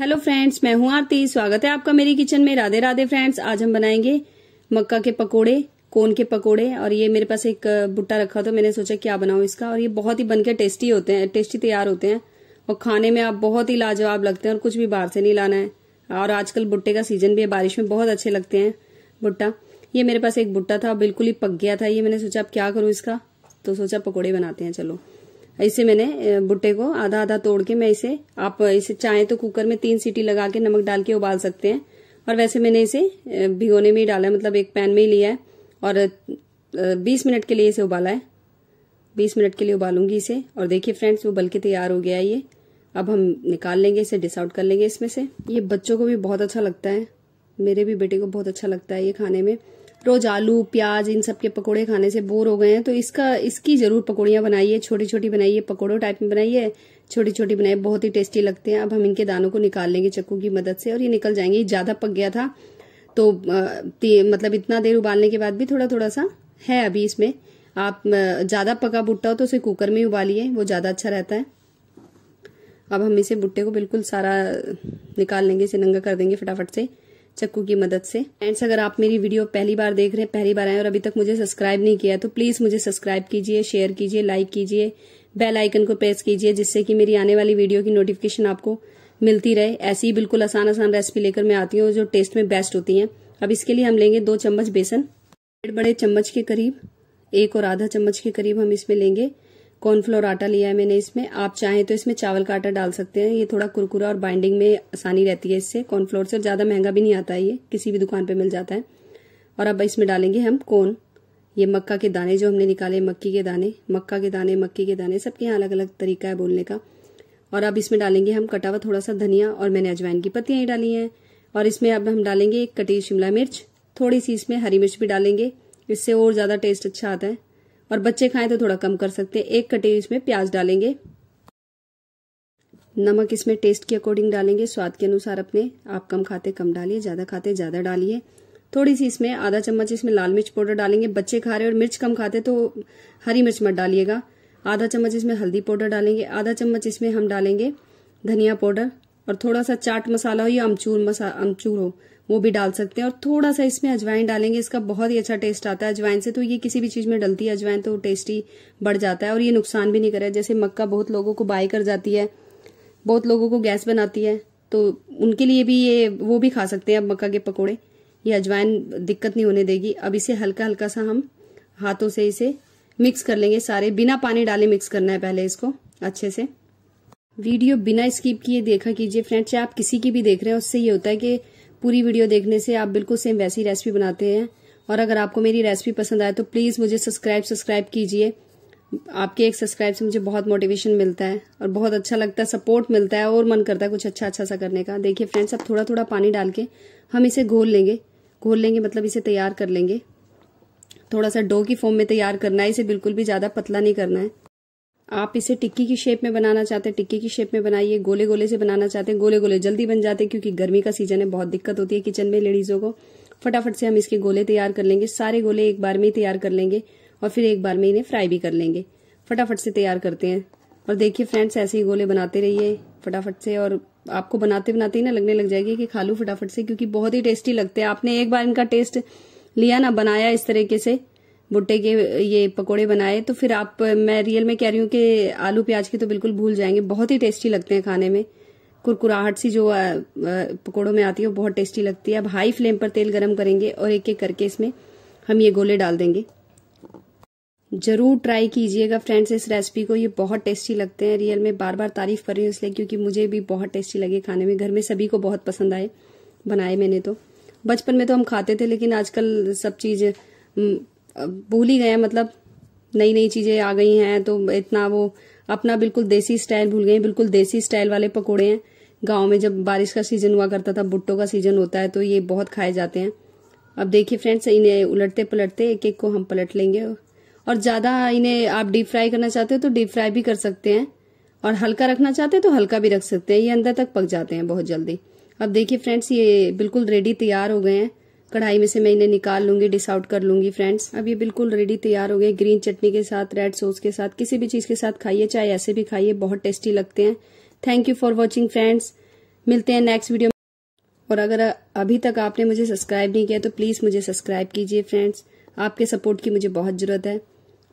hello friends मैं हूं आरती स्वागत है आपका मेरी किचन में राधे राधे फ्रेंड्स आज हम बनाएंगे मक्का के पकोड़े कोन के पकोड़े और ये मेरे पास एक भुट्टा रखा तो मैंने सोचा क्या बनाऊं इसका और ये बहुत ही बनके टेस्टी होते हैं टेस्टी तैयार होते हैं और खाने में आप बहुत ही लाजवाब लगते हैं और कुछ भी बाहर से नहीं लाना है और आजकल भुट्टे का सीजन भी है बारिश में बहुत अच्छे लगते हैं भुट्टा ये मेरे पास एक भुट्टा था बिल्कुल ही पक गया था ये मैंने सोचा अब क्या करूँ इसका तो सोचा पकौड़े बनाते हैं चलो इसे मैंने भुट्टे को आधा आधा तोड़ के मैं इसे आप इसे चाहे तो कुकर में तीन सीटी लगा के नमक डाल के उबाल सकते हैं और वैसे मैंने इसे भिगोने में ही डाला है मतलब एक पैन में ही लिया है और बीस मिनट के लिए इसे उबाला है बीस मिनट के लिए उबालूंगी इसे और देखिए फ्रेंड्स वो बल्कि तैयार हो गया है ये अब हम निकाल लेंगे इसे डिस कर लेंगे इसमें से ये बच्चों को भी बहुत अच्छा लगता है मेरे भी बेटे को बहुत अच्छा लगता है ये खाने में रोज आलू प्याज इन सब के पकोड़े खाने से बोर हो गए हैं तो इसका इसकी ज़रूर पकौड़ियाँ बनाइए छोटी छोटी बनाइए पकौड़ों टाइप में बनाइए छोटी छोटी बनाइए बहुत ही टेस्टी लगते हैं अब हम इनके दानों को निकाल लेंगे चक्कू की मदद से और ये निकल जाएंगे ये ज़्यादा पक गया था तो मतलब इतना देर उबालने के बाद भी थोड़ा थोड़ा सा है अभी इसमें आप ज़्यादा पका भुट्टा हो तो उसे कुकर में उबालिए वो ज़्यादा अच्छा रहता है अब हम इसे भुट्टे को बिल्कुल सारा निकाल लेंगे इसे नंगा कर देंगे फटाफट से चक्कू की मदद से फ्रेंड्स अगर आप मेरी वीडियो पहली बार देख रहे हैं पहली बार आए और अभी तक मुझे सब्सक्राइब नहीं किया तो प्लीज मुझे सब्सक्राइब कीजिए शेयर कीजिए लाइक कीजिए बेल आइकन को प्रेस कीजिए जिससे कि मेरी आने वाली वीडियो की नोटिफिकेशन आपको मिलती रहे ऐसी ही बिल्कुल आसान आसान रेसिपी लेकर मैं आती हूँ जो टेस्ट में बेस्ट होती हैं अब इसके लिए हम लेंगे दो चम्मच बेसन डेढ़ बड़े चम्मच के करीब एक और आधा चम्मच के करीब हम इसमें लेंगे कॉर्नफ्लोर आटा लिया है मैंने इसमें आप चाहें तो इसमें चावल का आटा डाल सकते हैं ये थोड़ा कुरकुरा और बाइंडिंग में आसानी रहती है इससे कॉर्नफ्लोर से ज़्यादा महंगा भी नहीं आता है ये किसी भी दुकान पर मिल जाता है और अब इसमें डालेंगे हम कॉर्न ये मक्का के दाने जो हमने निकाले मक्की के दाने मक्का के दाने मक्की के दाने सबके यहाँ अलग अलग तरीका है बोलने का और अब इसमें डालेंगे हम कटा हुआ थोड़ा सा धनिया और मैंने अजवाइन की पत्तियाँ ही डाली हैं और इसमें अब हम डालेंगे एक कटी शिमला मिर्च थोड़ी सी इसमें हरी मिर्च भी डालेंगे इससे और ज़्यादा टेस्ट अच्छा आता है और बच्चे खाएं तो थोड़ा कम कर सकते हैं एक कटोरी इसमें प्याज डालेंगे नमक इसमें टेस्ट के अकॉर्डिंग डालेंगे स्वाद के अनुसार अपने आप कम खाते कम डालिए ज़्यादा खाते ज़्यादा डालिए थोड़ी सी इसमें आधा चम्मच इसमें लाल मिर्च पाउडर डालेंगे बच्चे खा रहे और मिर्च कम खाते तो हरी मिर्च मत डालिएगा आधा चम्मच इसमें हल्दी पाउडर डालेंगे आधा चम्मच इसमें हम डालेंगे धनिया पाउडर और थोड़ा सा चाट मसाला हो या अमचूर मसा अमचूर हो वो भी डाल सकते हैं और थोड़ा सा इसमें अजवाइन डालेंगे इसका बहुत ही अच्छा टेस्ट आता है अजवाइन से तो ये किसी भी चीज़ में डलती है अजवाइन तो टेस्टी बढ़ जाता है और ये नुकसान भी नहीं करे जैसे मक्का बहुत लोगों को बाय कर जाती है बहुत लोगों को गैस बनाती है तो उनके लिए भी ये वो भी खा सकते हैं अब मक्का के पकौड़े ये अजवाइन दिक्कत नहीं होने देगी अब इसे हल्का हल्का सा हम हाथों से इसे मिक्स कर लेंगे सारे बिना पानी डाले मिक्स करना है पहले इसको अच्छे से वीडियो बिना स्किप किए देखा कीजिए फ्रेंड्स आप किसी की भी देख रहे हैं उससे ये होता है कि पूरी वीडियो देखने से आप बिल्कुल सेम वैसी रेसिपी बनाते हैं और अगर आपको मेरी रेसिपी पसंद आए तो प्लीज़ मुझे सब्सक्राइब सब्सक्राइब कीजिए आपके एक सब्सक्राइब से मुझे बहुत मोटिवेशन मिलता है और बहुत अच्छा लगता है सपोर्ट मिलता है और मन करता है कुछ अच्छा अच्छा सा करने का देखिए फ्रेंड्स अब थोड़ा थोड़ा पानी डाल के हम इसे घोल लेंगे घोल लेंगे मतलब इसे तैयार कर लेंगे थोड़ा सा डो की फॉर्म में तैयार करना है इसे बिल्कुल भी ज़्यादा पतला नहीं करना है आप इसे टिक्की की शेप में बनाना चाहते हैं टिक्की की शेप में बनाइए गोले गोले से बनाना चाहते हैं गोले गोले जल्दी बन जाते हैं क्योंकि गर्मी का सीजन है बहुत दिक्कत होती है किचन में लेडीज़ों को फटाफट से हम इसके गोले तैयार कर लेंगे सारे गोले एक बार में ही तैयार कर लेंगे और फिर एक बार में इन्हें फ्राई भी कर लेंगे फटाफट से तैयार करते हैं और देखिए फ्रेंड्स ऐसे ही गोले बनाते रहिए फटाफट से और आपको बनाते बनाते ही ना लगने लग जाएगी कि खा लू फटाफट से क्योंकि बहुत ही टेस्टी लगते हैं आपने एक बार इनका टेस्ट लिया ना बनाया इस तरीके से भुट्टे के ये पकोड़े बनाए तो फिर आप मैं रियल में कह रही हूँ कि आलू प्याज के तो बिल्कुल भूल जाएंगे बहुत ही टेस्टी लगते हैं खाने में कुरकुराहट सी जो पकोड़ों में आती है वो बहुत टेस्टी लगती है अब हाई फ्लेम पर तेल गर्म करेंगे और एक एक करके इसमें हम ये गोले डाल देंगे जरूर ट्राई कीजिएगा फ्रेंड्स इस रेसिपी को ये बहुत टेस्टी लगते हैं रियल में बार बार तारीफ कर रही हूँ इसलिए क्योंकि मुझे भी बहुत टेस्टी लगे खाने में घर में सभी को बहुत पसंद आए बनाए मैंने तो बचपन में तो हम खाते थे लेकिन आजकल सब चीज़ भूल ही गए मतलब नई नई चीज़ें आ गई हैं तो इतना वो अपना बिल्कुल देसी स्टाइल भूल गए बिल्कुल देसी स्टाइल वाले पकोड़े हैं गांव में जब बारिश का सीजन हुआ करता था भुट्टो का सीजन होता है तो ये बहुत खाए जाते हैं अब देखिए फ्रेंड्स इन्हें उलटते पलटते एक एक को हम पलट लेंगे और ज़्यादा इन्हें आप डीप फ्राई करना चाहते हो तो डीप फ्राई भी कर सकते हैं और हल्का रखना चाहते हैं तो हल्का भी रख सकते हैं ये अंदर तक पक जाते हैं बहुत जल्दी अब देखिए फ्रेंड्स ये बिल्कुल रेडी तैयार हो गए हैं कढ़ाई में से मैं इन्हें निकाल लूंगी डिस आउट कर लूंगी फ्रेंड्स अब ये बिल्कुल रेडी तैयार हो गए ग्रीन चटनी के साथ रेड सॉस के साथ किसी भी चीज़ के साथ खाइए चाहे ऐसे भी खाइए बहुत टेस्टी लगते हैं thank you for watching friends मिलते हैं नेक्स्ट वीडियो में और अगर अभी तक आपने मुझे सब्सक्राइब नहीं किया तो प्लीज़ मुझे सब्सक्राइब कीजिए फ्रेंड्स आपके सपोर्ट की मुझे बहुत ज़रूरत है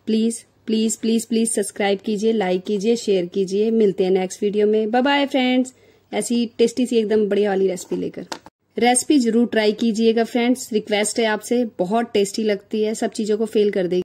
please please please please subscribe कीजिए लाइक कीजिए शेयर कीजिए मिलते हैं नेक्स्ट वीडियो में बाय बाय फ्रेंड्स ऐसी टेस्टी सी एकदम बढ़िया वाली रेसिपी लेकर रेसिपी जरूर ट्राई कीजिएगा फ्रेंड्स रिक्वेस्ट है आपसे बहुत टेस्टी लगती है सब चीज़ों को फेल कर देगी